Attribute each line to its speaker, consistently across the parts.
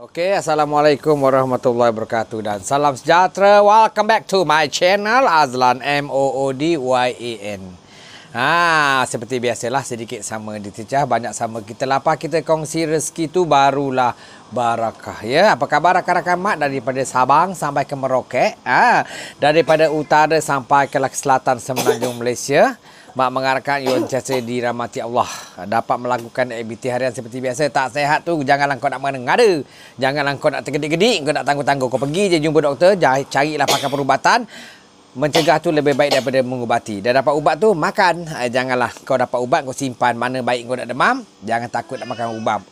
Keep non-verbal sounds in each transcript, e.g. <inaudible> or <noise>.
Speaker 1: Okay, Assalamualaikum warahmatullahi wabarakatuh dan salam sejahtera. Welcome back to my channel Azlan M O O D Y A N. Ha, seperti biasalah sedikit sama ditecah, banyak sama kita lapar, kita kongsi rezeki tu barulah barakah ya. Apa khabar rakan-rakan mak daripada Sabang sampai ke Merauke? Ha, daripada utara sampai ke lah selatan Semenanjung Malaysia. Mak mengarahkan Yon sentiasa diramati Allah. Dapat melakukan aktiviti harian seperti biasa. Tak sehat tu janganlah kau nak mengada. Janganlah kau nak tergedik-gedik, kau nak tangguh-tangguh. Kau pergi je jumpa doktor, carilah pakai perubatan. Mencegah tu lebih baik daripada mengubati. Dah dapat ubat tu, makan. Eh, janganlah kau dapat ubat, kau simpan mana baik kau nak demam. Jangan takut nak makan ubat.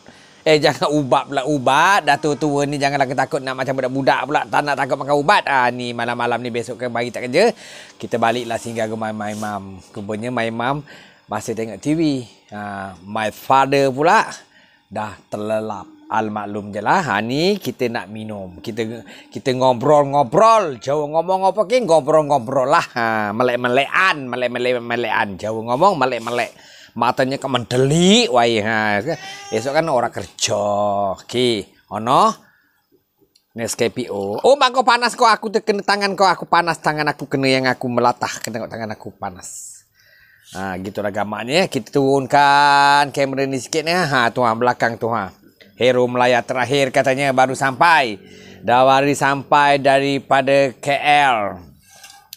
Speaker 1: Eh jangan ubat pula ubat Dah tua-tua ni janganlah kita takut nak macam budak-budak pula Tak nak takut makan ubat ah, Ni malam-malam ni besok kan bagi tak kerja Kita baliklah singgah rumah my mum Rupanya my mum masih tengok TV uh, ah, My father pula dah terlelap Al-Maklum je lah ha, Ni kita nak minum Kita kita ngobrol-ngobrol jauh ngomong apa ke? Ngobrol-ngobrol lah ha, Melek-melekan Melek-melekan jauh ngomong melek-melek -melek matanya kemendeli wae ha esok kan orang kerja ki no, Neskepi o. Oh, mangko panas kok aku tekan tangan kok aku panas tangan aku kena yang aku melatah kena tangan aku panas. Ah, gitu lah gamaknya. Ya. Kita turunkan kamera ni sikit ni. Ya. Ha, tu belakang tu ha. Hero Melaya terakhir katanya baru sampai. Dawari sampai daripada KL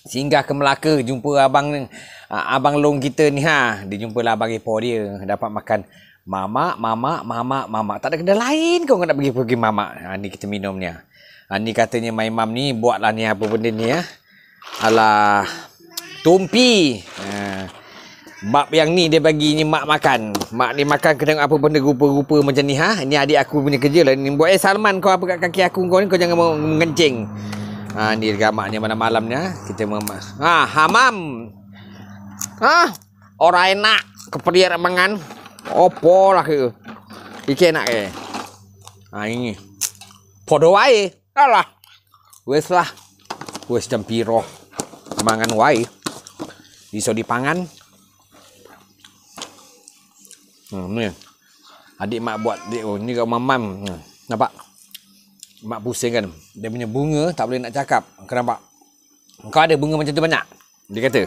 Speaker 1: singgah ke Melaka jumpa abang abang long kita ni ha dia jumpalah abang Ipoh dia dapat makan mamak mamak mamak mamak tak ada kedai lain kau nak pergi pergi mamak ha, ni kita minum ni ha. ha ni katanya mai mam ni buatlah ni apa benda ni ya ha. alah tumpi ha. Bab yang ni dia bagi ni mak makan. Mak ni makan kena apa benda rupa-rupa macam ni ha. Ini adik aku punya kerja lah. Ni buat eh Salman kau apa kat kaki aku kau ni kau jangan mau mengencing. Ha ni gamaknya mana malamnya ha? kita memas. Ha hamam. Ha orang enak kepedir mangan. Opo lah ke? Iki enak ke? Ha ini. Podo wae. Alah. Wes lah. Wes jam piro. Mangan wae. Bisa dipangan. Hmm, ni. Adik mak buat dia. Oh, ni kau mamam. Hmm. Nampak? Mak pusing kan Dia punya bunga tak boleh nak cakap Kau nampak Kau ada bunga macam tu banyak Dia kata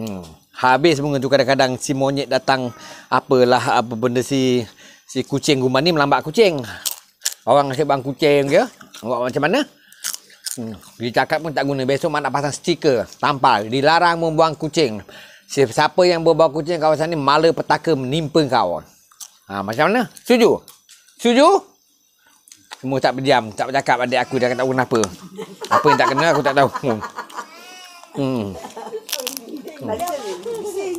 Speaker 1: hmm. Habis bunga tu kadang-kadang si monyet datang Apalah apa benda si Si kucing guman ni melambat kucing Orang asyik bang kucing ke Buat macam mana hmm. Dia cakap pun tak guna Besok mak nak pasang stiker Tampal Dilarang membuang kucing Siapa yang bawa kucing kawasan ni Mala petaka menimpa kau ha, Macam mana? Setuju? Setuju? Setuju? Semua tak berdiam, tak bercakap adik aku dah tak tahu kenapa. Apa yang tak kena aku tak tahu. Hmm. Hmm.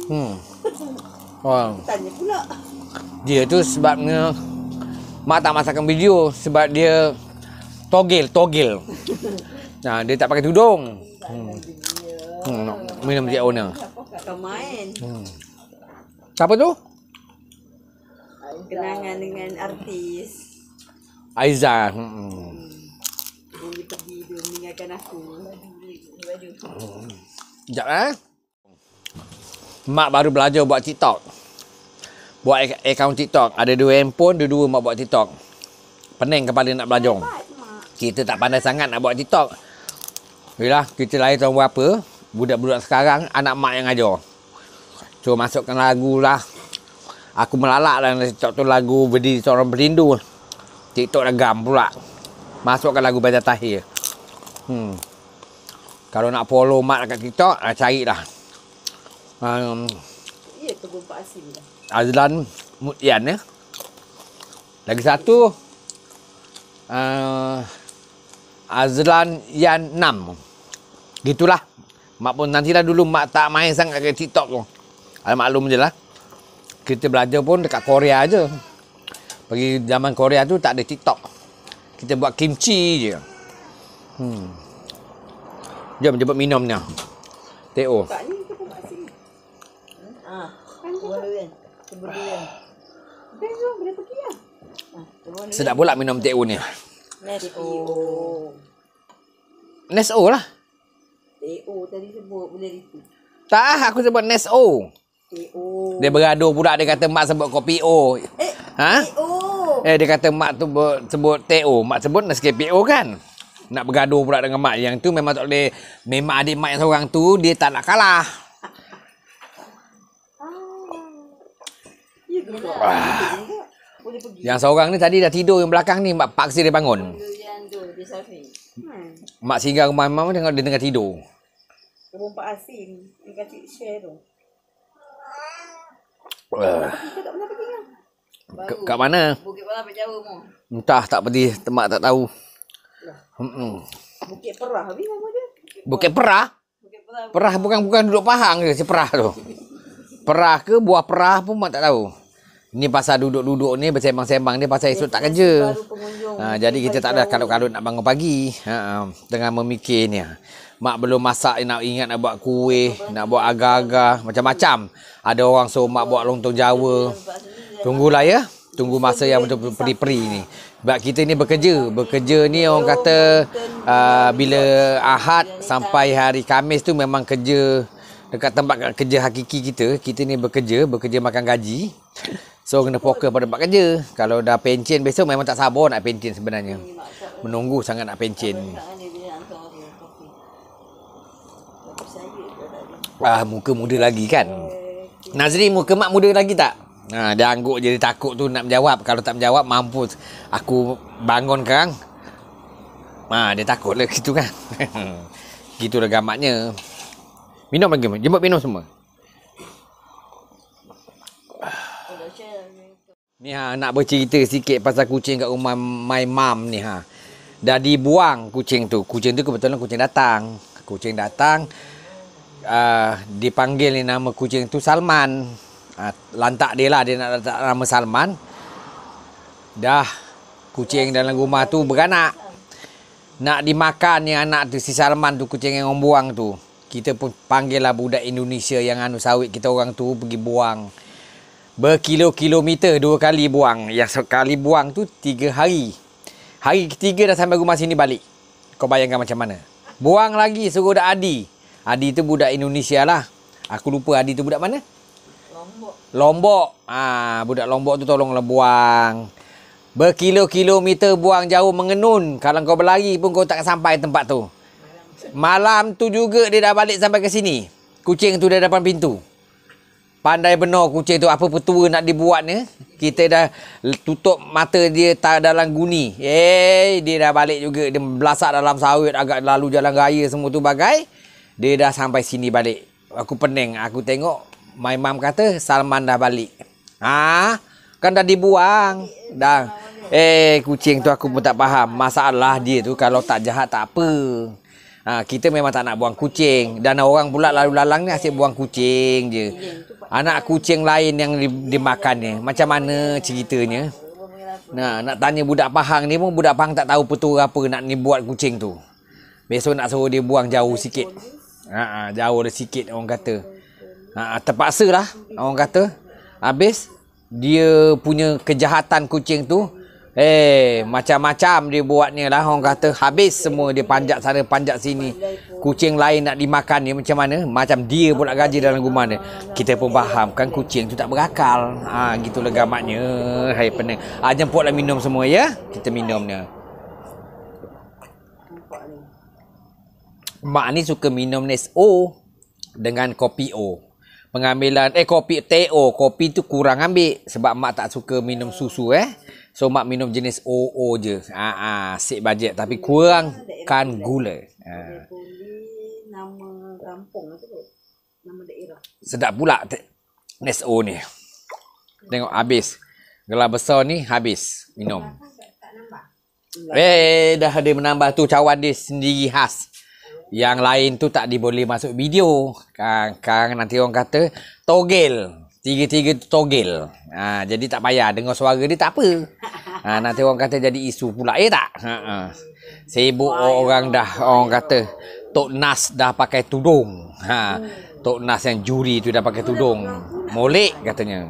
Speaker 1: hmm. Wow. Hmm. Dia tu sebabnya mak tak masakkan video sebab dia togel, togel. Nah, ha, dia tak pakai tudung. Hmm. Hmm, minum dia owner. Hmm. Siapa tu? Kenangan dengan artis. Aiza. Hmm. Dia pergi dia eh. Mak baru belajar buat TikTok. Buat akaun TikTok. Ada dua handphone, dua dua mak buat TikTok. Pening kepala nak belajar. Kita tak pandai sangat nak buat TikTok. Yalah, kita lahir tahun berapa? Budak-budak sekarang anak mak yang ajar. Cuma masukkan lagu lah. Aku melalak dalam TikTok tu lagu berdiri seorang berlindung. TikTok dah gam pula. Masukkan lagu Bajar Tahir. Hmm. Kalau nak follow Mat dekat TikTok, nak ah, cari lah. Um, Azlan Mutian Eh? Lagi satu. Uh, Azlan Yan Nam. Gitulah. Mak pun nanti lah dulu Mak tak main sangat ke TikTok tu. Alam maklum je lah. Kita belajar pun dekat Korea je. Pergi zaman Korea tu tak ada TikTok. Kita buat kimchi je. Hmm. Jom jemput minum ni. Teo. Ha. Ah, kan ah. lah. ha, Sedap pula minum teo ni. Nes O. Nes O lah. Teo tadi sebut boleh itu. Tak, ah, aku sebut Nes O. Dia beradu pula dia kata mak sebut kopi O. Eh, ha? O Eh dia kata mak tu sebut TO, mak sebut nak KPO kan. Nak bergaduh pula dengan mak yang tu memang tak boleh memang adik mak yang seorang tu dia tak nak kalah. Ah. Ya, ah. Yang seorang ni tadi dah tidur yang belakang ni mak paksa dia bangun. Hmm. Mak singgah rumah mama dia tengah, dia tengah tidur. Rumah asin, dia kasi share tu. Uh. tak pernah pergi. Baru. Kat mana? Bukit Perah sampai Jawa mu. Entah tak pergi tempat tak tahu. Lah. Hmm. Bukit Perah habis nama dia. Bukit Perah? Bukit Perah. Perah bukan bukan duduk Pahang ke si Perah tu. perah ke buah perah pun mak tak tahu. Ini pasal duduk-duduk ni bersembang-sembang ni pasal esok tak kerja. Ha, jadi kita tak ada kalau-kalau nak bangun pagi. Ha, tengah memikir ni. Mak belum masak nak ingat nak buat kuih, nak buat agar-agar, macam-macam. Ada orang suruh mak buat lontong Jawa. Tunggu lah ya. Tunggu masa yang betul peri-peri ni. Sebab kita ni bekerja. Bekerja ni orang kata uh, bila Ahad sampai hari Kamis tu memang kerja dekat tempat kerja hakiki kita. Kita ni bekerja, bekerja makan gaji. So kena fokus pada tempat kerja. Kalau dah pencen besok memang tak sabar nak pencen sebenarnya. Menunggu sangat nak pencen. Ah, muka muda lagi kan? Nazri, muka mak muda lagi tak? Ha, dia angguk jadi takut tu nak menjawab. Kalau tak menjawab, mampu aku bangun sekarang. Ha, dia takut lah <laughs> gitu kan. <laughs> gitu dah gamatnya. Minum lagi. mana? Jemput minum semua. Ni ha, nak bercerita sikit pasal kucing kat rumah my mom ni ha. Dah dibuang kucing tu. Kucing tu kebetulan kucing datang. Kucing datang. Uh, dipanggil ni nama kucing tu Salman. Ah, lantak dia lah dia nak letak nama Salman dah kucing dalam rumah tu beranak nak dimakan yang anak tu si Salman tu kucing yang orang buang tu kita pun panggil lah budak Indonesia yang anu sawit kita orang tu pergi buang berkilo-kilometer dua kali buang yang sekali buang tu tiga hari hari ketiga dah sampai rumah sini balik kau bayangkan macam mana buang lagi suruh dah Adi Adi tu budak Indonesia lah aku lupa Adi tu budak mana Lombok. Lombok. Ah, budak Lombok tu tolonglah buang. Berkilo-kilometer buang jauh mengenun. Kalau kau berlari pun kau tak sampai tempat tu. Malam tu juga dia dah balik sampai ke sini. Kucing tu dah depan pintu. Pandai benar kucing tu apa petua nak dibuat ni. Kita dah tutup mata dia tak dalam guni. Eh, dia dah balik juga. Dia belasak dalam sawit agak lalu jalan raya semua tu bagai. Dia dah sampai sini balik. Aku pening. Aku tengok My mom kata Salman dah balik. Ha? Kan dah dibuang. Dah. Eh kucing tu aku pun tak faham. Masalah dia tu kalau tak jahat tak apa. Ha, kita memang tak nak buang kucing dan orang pula lalu lalang ni asyik buang kucing je. Anak kucing lain yang dimakan ni. Macam mana ceritanya? Nah, nak tanya budak pahang ni pun budak pahang tak tahu betul apa nak ni buat kucing tu. Besok nak suruh dia buang jauh sikit. Ha, ha jauh dah sikit orang kata. Ha, terpaksa lah orang kata habis dia punya kejahatan kucing tu eh macam-macam dia buat ni lah orang kata habis semua dia panjat sana panjat sini kucing lain nak dimakan dia macam mana macam dia pula gaji dalam rumah dia kita pun faham kan kucing tu tak berakal ha, gitu legamatnya hai pening ha, jemputlah minum semua ya kita minum ni Mak ni suka minum Nes O dengan kopi O pengambilan eh kopi teh oh kopi tu kurang ambil sebab mak tak suka minum susu eh so mak minum jenis O O je ha ah ha, sik bajet tapi kan gula ha nama kampung nama daerah sedap pula Nestle ni tengok habis gelas besar ni habis minum eh dah ada menambah tu cawan dia sendiri khas yang lain tu tak diboleh masuk video. Kang-kang nanti orang kata togel. Tiga-tiga tu togel. Ha, jadi tak payah dengar suara dia tak apa. Ha, nanti orang kata jadi isu pula. Eh tak? Ha, ha. Sibuk Ayuh. Ya orang dah. Orang kata Tok Nas dah pakai tudung. Ha, Tok Nas yang juri tu dah pakai tudung. Molek katanya.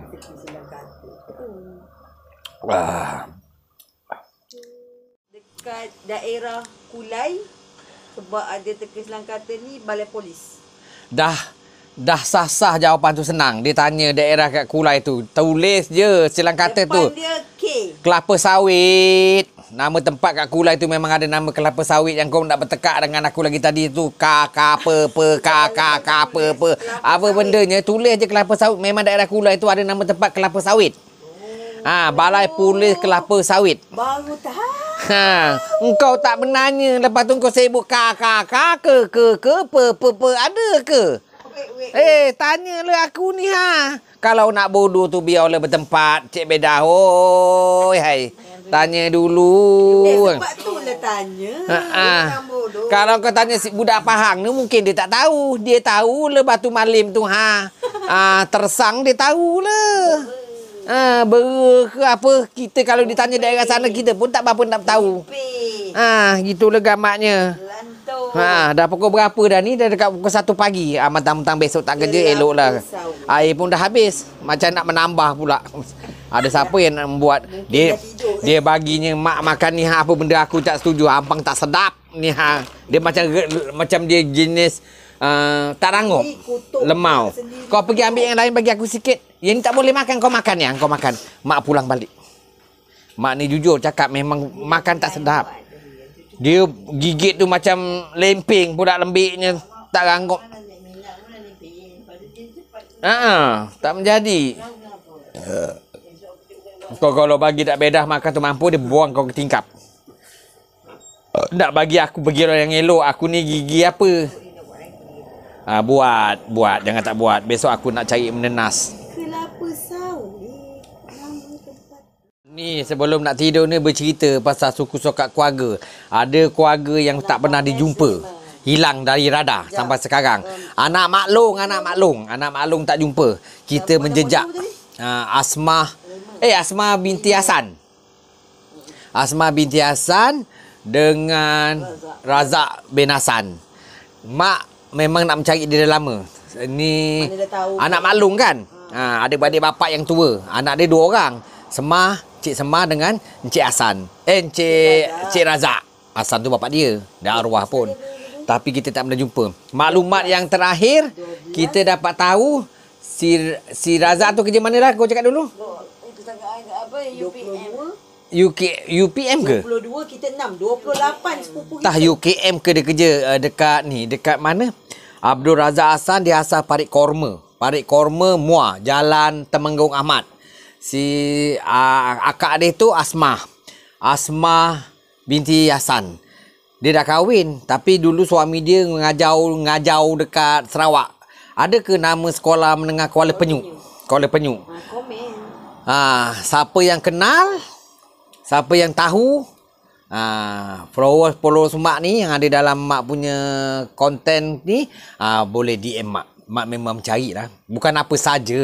Speaker 1: Ah. Dekat daerah Kulai sebab ada terkesilang kata ni balai polis. Dah dah sah-sah jawapan tu senang. Dia tanya daerah kat Kulai tu. Tulis je silang kata Depan tu. dia K. Kelapa sawit. Nama tempat kat Kulai tu memang ada nama kelapa sawit yang kau nak bertekak dengan aku lagi tadi tu. Ka, ka, pe, pe, ka, ka, ka, pe, pe. Apa bendanya? Tulis je kelapa sawit. Memang daerah Kulai tu ada nama tempat kelapa sawit. Oh. Ah, ha, balai polis kelapa sawit. Baru tahu. Ha, engkau tak menanya lepas tu kau sibuk ka ka ka ke ke ke pe pe pe ada ke? Eh, hey, tanyalah aku ni ha. Kalau nak bodoh tu biar le bertempat, Cik Bedah. Oi, hai. Tanya dulu. Eh, tempat tu lah tanya. Ha, ha. Kalau kau tanya si budak Pahang ni mungkin dia tak tahu. Dia tahu le batu malim tu ha. <laughs> Ah, tersang dia tahu lah. Ha, ke apa kita kalau ditanya Upe. daerah sana kita pun tak apa-apa nak tahu. Ah, Ha, gitu lega maknya. Ha, dah pukul berapa dah ni? Dah dekat pukul 1 pagi. Ah, ha, mentang-mentang besok tak kerja eloklah. Air pun dah habis. Macam nak menambah pula. Ada siapa yang nak buat dia dia baginya mak makan ni ha, apa benda aku tak setuju. Abang tak sedap ni ha. Dia macam macam dia jenis uh, ah, tarangup lemau. Kau pergi ambil yang lain bagi aku sikit. Yang ni tak boleh makan kau makan yang kau makan. Mak pulang balik. Mak ni jujur cakap memang dia makan tak sedap. Dia gigit tu macam lemping budak lembiknya tak rangup. Ah, tak menjadi. Kau kalau bagi tak bedah makan tu mampu dia buang kau ke tingkap. Nak bagi aku pergi orang yang elok Aku ni gigi apa uh, buat buat jangan tak buat besok aku nak cari menenas kelapa sawit ni sebelum nak tidur ni bercerita pasal suku sokak keluarga ada keluarga yang tak pernah dijumpa hilang dari radar ya. sampai sekarang um. anak maklong anak maklong anak maklong tak jumpa kita menjejak uh, asmah eh asmah binti hasan asmah binti hasan dengan Razak bin Hasan. Mak memang nak mencari dia dah lama. Ini anak malung kan? Ha, ada ha, adik bapak yang tua. Anak dia dua orang. Semah, Cik Semah dengan Encik Hasan. Eh, Encik, Encik Razak. Hasan tu bapak dia. Dah arwah pun. Tapi kita tak pernah jumpa. Maklumat yang terakhir, kita dapat tahu si si Razak tu kerja mana dah? Kau cakap dulu. UPM. UK, UPM ke? 22 kita 6 28 sepupu kita Tah UKM ke dia kerja uh, Dekat ni Dekat mana Abdul Razak Hasan di asal Parit Korma. Parit Korma Muar, Jalan Temenggung Ahmad. Si uh, akak dia tu Asmah. Asmah binti Hasan. Dia dah kahwin tapi dulu suami dia mengajau ngajau dekat Sarawak. Ada ke nama sekolah menengah Kuala Penyu? Kuala Penyu. Ah, komen. Ah, siapa yang kenal? Siapa yang tahu? Ha, followers followers mak ni yang ada dalam mak punya konten ni ha, boleh DM mak. Mak memang cari lah. Bukan apa saja.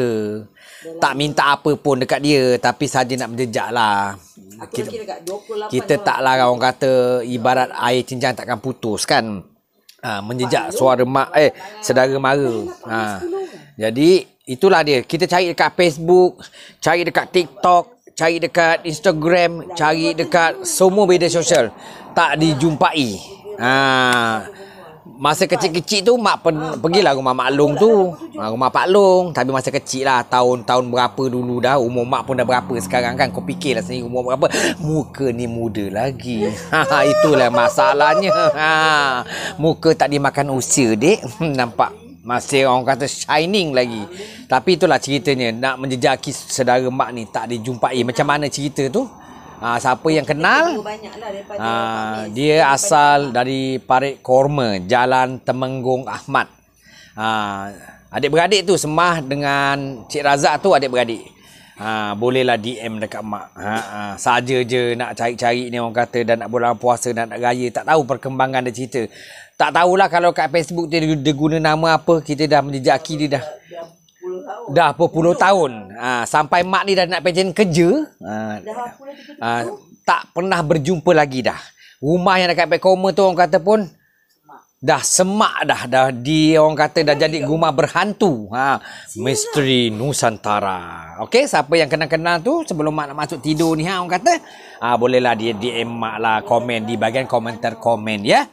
Speaker 1: Tak minta apa pun dekat dia tapi saja nak menjejak lah. kita, dekat
Speaker 2: kita tak lah
Speaker 1: orang kata ibarat air cincang takkan putus kan. Ha, menjejak suara mak eh sedara mara. Ha. Jadi itulah dia. Kita cari dekat Facebook, cari dekat TikTok, cari dekat Instagram, cari dekat semua media sosial. Tak dijumpai. Ha. Masa kecil-kecil tu mak pen, pergilah rumah mak long tu. Ha, rumah pak long, tapi masa kecil lah tahun-tahun berapa dulu dah umur mak pun dah berapa sekarang kan kau fikirlah sendiri umur berapa. Muka ni muda lagi. Ha, ha itulah masalahnya. Ha muka tak dimakan usia dik. <laughs> Nampak masih orang kata shining lagi. Tapi itulah ceritanya. Nak menjejaki saudara mak ni tak dijumpai. Macam mana cerita tu? Ha, siapa yang kenal? Ha, dia asal dari Parit Korma. Jalan Temenggung Ahmad. Ha, adik-beradik tu semah dengan Cik Razak tu adik-beradik. Ha, bolehlah DM dekat mak. Ha, ha, saja je nak cari-cari ni orang kata dan nak bulan puasa dan nak raya. Tak tahu perkembangan dia cerita. Tak tahulah kalau kat Facebook dia, dia guna nama apa. Kita dah menjejaki dia dah. Dah puluh tahun. Ha, sampai mak ni dah nak pencen kerja. Ha, ha, tak pernah berjumpa lagi dah. Rumah yang dekat Pekoma tu orang kata pun dah semak dah dah di orang kata dah jadi rumah berhantu ha misteri nusantara okey siapa yang kenal-kenal tu sebelum mak nak masuk tidur ni ha orang kata ah bolehlah dia DM mak lah komen di bahagian komentar komen ya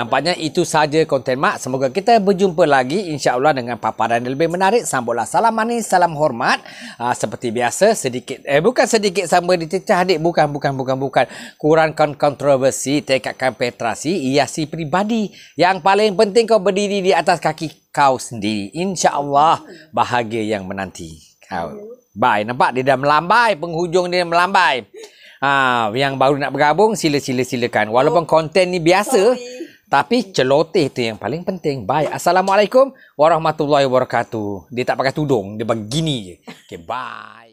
Speaker 1: Nampaknya itu sahaja konten Mak. Semoga kita berjumpa lagi insya-Allah dengan paparan yang lebih menarik. Sambutlah salam manis, salam hormat. Ha, seperti biasa sedikit eh bukan sedikit sama dicecah adik bukan bukan bukan bukan. Kurangkan kontroversi, tekatkan petrasi, hiasi pribadi Yang paling penting kau berdiri di atas kaki kau sendiri. Insya-Allah bahagia yang menanti. Kau. Bye. Nampak dia dah melambai. Penghujung dia melambai. Ha, yang baru nak bergabung sila sila silakan. Walaupun oh, konten ni biasa. Sorry. Tapi celoteh tu yang paling penting. Bye. Assalamualaikum warahmatullahi wabarakatuh. Dia tak pakai tudung. Dia begini je. Okay, bye.